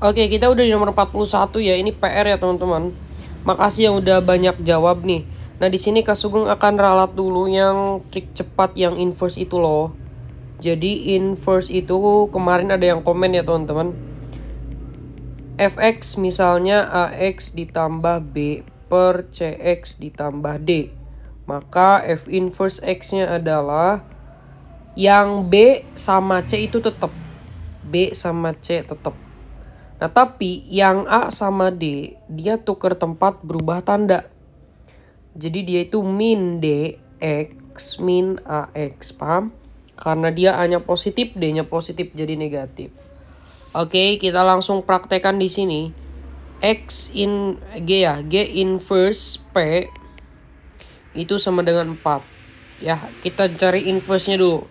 Oke, kita udah di nomor 41 ya. Ini PR ya, teman-teman. Makasih yang udah banyak jawab nih. Nah, di sini Kak Sugeng akan ralat dulu yang trik cepat yang inverse itu loh. Jadi inverse itu kemarin ada yang komen ya, teman-teman. FX misalnya AX ditambah B per CX ditambah D. Maka F inverse X-nya adalah yang B sama C itu tetap. B sama C tetap Nah, tapi yang A sama D, dia tuker tempat berubah tanda. Jadi dia itu min D X min a x paham? Karena dia A-nya positif, D-nya positif jadi negatif. Oke, kita langsung praktekan di sini. X in G ya, G inverse P itu sama dengan 4. Ya, kita cari inverse-nya dulu.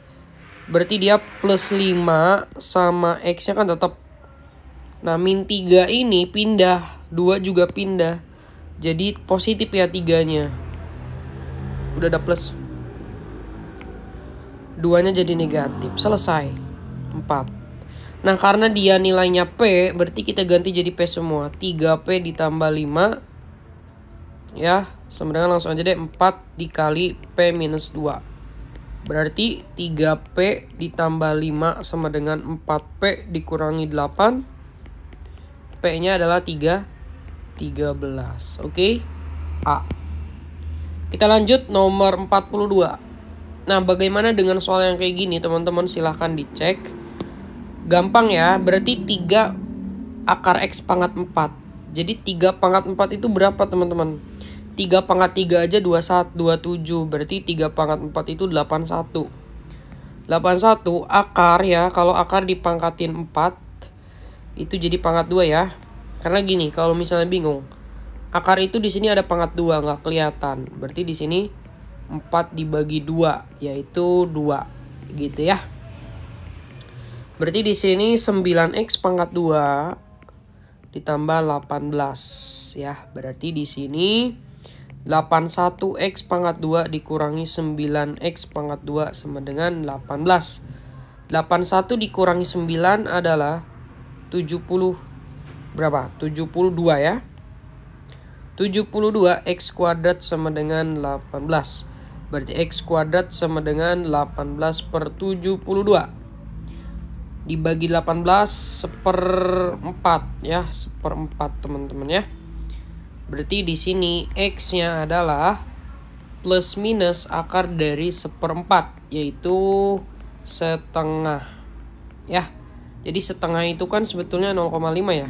Berarti dia plus 5 sama X-nya kan tetap Nah, min 3 ini pindah, 2 juga pindah. Jadi positif ya tiganya. Udah ada plus. Duanya jadi negatif. Selesai. 4. Nah, karena dia nilainya P, berarti kita ganti jadi P semua. 3P ditambah 5. Ya, sama dengan langsung aja deh 4 dikali P minus 2. Berarti 3P ditambah 5 sama dengan 4P dikurangi 8 P-nya adalah 3 13. Oke. Okay? A. Kita lanjut nomor 42. Nah, bagaimana dengan soal yang kayak gini, teman-teman? Silahkan dicek. Gampang ya, berarti 3 akar X pangkat 4. Jadi 3 pangkat 4 itu berapa, teman-teman? 3 pangkat 3 aja 21, 27. Berarti 3 pangkat 4 itu 81. 81 akar ya, kalau akar dipangkatin 4, itu jadi pangkat dua ya. Karena gini, kalau misalnya bingung, akar itu di sini ada pangkat dua nggak kelihatan. Berarti di sini 4 dibagi 2 yaitu 2 gitu ya. Berarti di sini 9x pangkat 2 ditambah 18 ya. Berarti di sini 81x pangkat 2 dikurangi 9x pangkat 2 sama dengan 18. 81 dikurangi 9 adalah 70 berapa? 72 ya. 72 X kuadrat sama dengan 18. Berarti X kuadrat sama dengan 18 per 72. Dibagi 18 seperempat ya. Seperempat teman-teman ya. Berarti di sini X-nya adalah plus minus akar dari seperempat yaitu setengah ya jadi setengah itu kan sebetulnya 0,5 ya.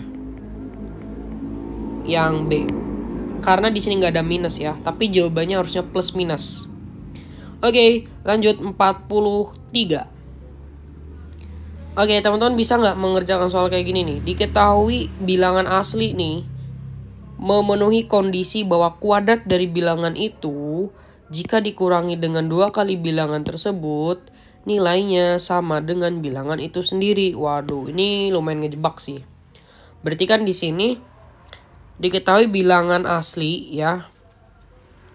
Yang B. Karena di sini nggak ada minus ya, tapi jawabannya harusnya plus minus. Oke, lanjut 43. Oke, teman-teman bisa nggak mengerjakan soal kayak gini nih? Diketahui bilangan asli nih memenuhi kondisi bahwa kuadrat dari bilangan itu jika dikurangi dengan dua kali bilangan tersebut nilainya sama dengan bilangan itu sendiri. Waduh, ini lumayan ngejebak sih. Berarti kan di sini diketahui bilangan asli ya.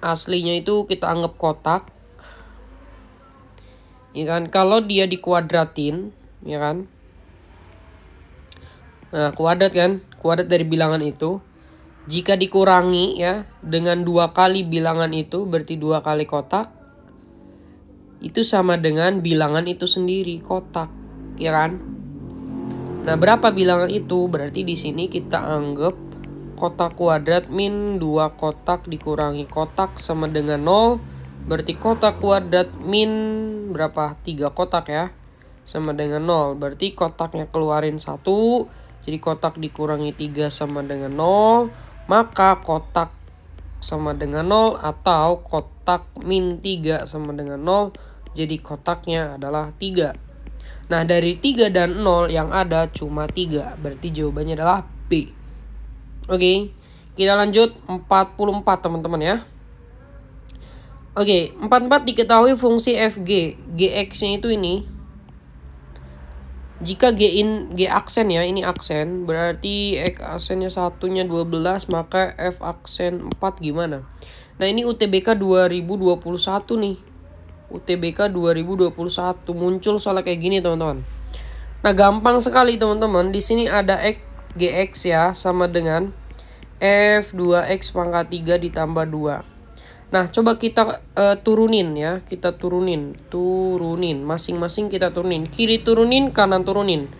Aslinya itu kita anggap kotak. Ya kan? Kalau dia dikuadratin, ya kan? Nah, kuadrat kan? Kuadrat dari bilangan itu. Jika dikurangi ya dengan dua kali bilangan itu berarti dua kali kotak itu sama dengan bilangan itu sendiri kotak, ya kan? Nah, berapa bilangan itu? Berarti di sini kita anggap kotak kuadrat min 2 kotak dikurangi kotak sama dengan 0. Berarti kotak kuadrat min berapa? 3 kotak ya. Sama dengan 0. Berarti kotaknya keluarin 1. Jadi kotak dikurangi 3 sama dengan 0. Maka kotak sama dengan 0 atau kotak min 3 sama dengan 0 jadi kotaknya adalah 3. Nah, dari 3 dan 0 yang ada cuma 3. Berarti jawabannya adalah B. Oke. Kita lanjut 44 teman-teman ya. Oke, 44 diketahui fungsi FG, GX-nya itu ini. Jika G in G aksen ya, ini aksen, berarti X aksennya satunya 12, maka F aksen 4 gimana? Nah, ini UTBK 2021 nih. UTBK 2021 muncul soalnya kayak gini teman-teman. Nah gampang sekali teman-teman. Di sini ada x gx ya sama dengan f 2x pangkat 3 ditambah 2. Nah coba kita uh, turunin ya. Kita turunin, turunin. Masing-masing kita turunin. Kiri turunin, kanan turunin.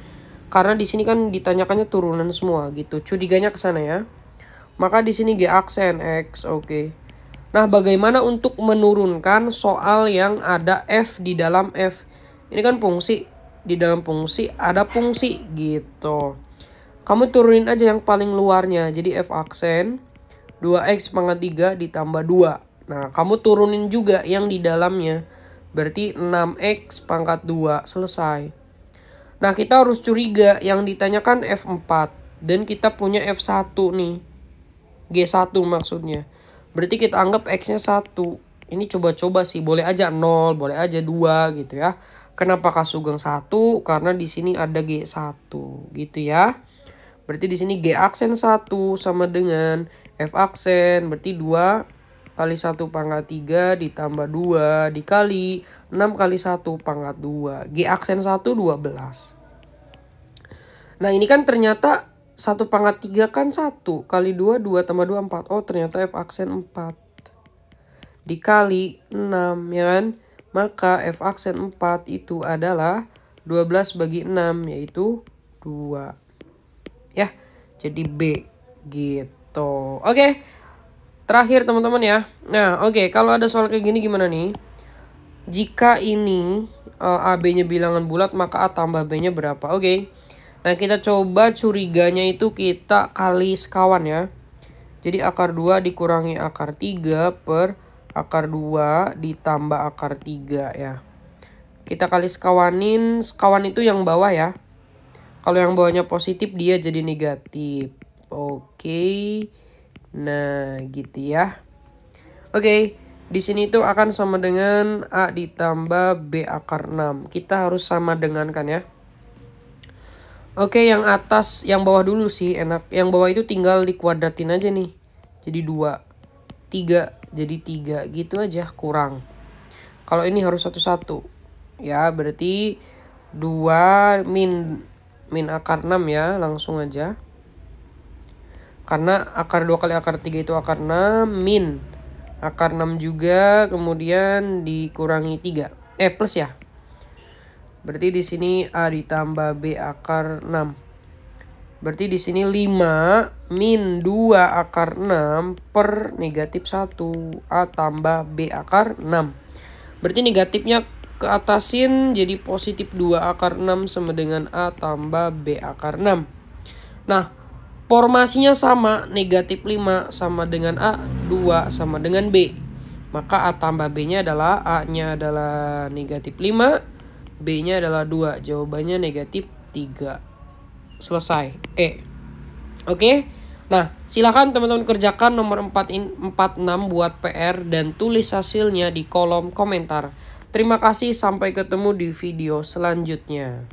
Karena di sini kan ditanyakannya turunan semua gitu. curiganya ke sana ya. Maka di sini g aksen x, oke. Okay Nah, bagaimana untuk menurunkan soal yang ada F di dalam F? Ini kan fungsi. Di dalam fungsi ada fungsi gitu. Kamu turunin aja yang paling luarnya. Jadi F aksen 2x pangkat 3 ditambah 2. Nah, kamu turunin juga yang di dalamnya. Berarti 6x pangkat 2 selesai. Nah, kita harus curiga yang ditanyakan F4 dan kita punya F1 nih. G1 maksudnya. Berarti kita anggap X-nya 1. Ini coba-coba sih, boleh aja 0, boleh aja 2 gitu ya. Kenapa K Sugeng 1? Karena di sini ada G1 gitu ya. Berarti di sini G aksen 1 sama dengan F aksen. Berarti 2 kali 1 pangkat 3 ditambah 2 dikali 6 kali 1 pangkat 2. G aksen 1 12. Nah ini kan ternyata 1 pangkat 3 kan 1 kali 2 2 tambah 2 4 oh ternyata f aksen 4 dikali 6 ya kan maka f aksen 4 itu adalah 12 bagi 6 yaitu 2 ya jadi B gitu oke okay. terakhir teman-teman ya nah oke okay, kalau ada soal kayak gini gimana nih jika ini uh, eh, AB nya bilangan bulat maka A tambah B nya berapa oke okay. Nah kita coba curiganya itu kita kali sekawan ya. Jadi akar 2 dikurangi akar 3 per akar 2 ditambah akar 3 ya. Kita kali sekawanin, sekawan itu yang bawah ya. Kalau yang bawahnya positif dia jadi negatif. Oke. Nah, gitu ya. Oke, di sini itu akan sama dengan A ditambah B akar 6. Kita harus sama dengan ya. Oke, yang atas, yang bawah dulu sih enak. Yang bawah itu tinggal dikuadratin aja nih. Jadi 2. 3. jadi 3. gitu aja kurang. Kalau ini harus satu-satu, ya berarti 2 min min akar 6 ya langsung aja karena akar 2 kali akar 3 itu akar 6 min akar 6 juga kemudian dikurangi 3 eh plus ya Berarti di sini A ditambah B akar 6. Berarti di sini 5 min 2 akar 6 per negatif 1. A tambah B akar 6. Berarti negatifnya ke atasin jadi positif 2 akar 6 sama dengan A tambah B akar 6. Nah, formasinya sama. Negatif 5 sama dengan A, 2 sama dengan B. Maka A tambah B-nya adalah A-nya adalah negatif 5, B-nya adalah 2. Jawabannya negatif 3. Selesai. E. Oke? Nah, silakan teman-teman kerjakan nomor 4 in, 46 buat PR dan tulis hasilnya di kolom komentar. Terima kasih, sampai ketemu di video selanjutnya.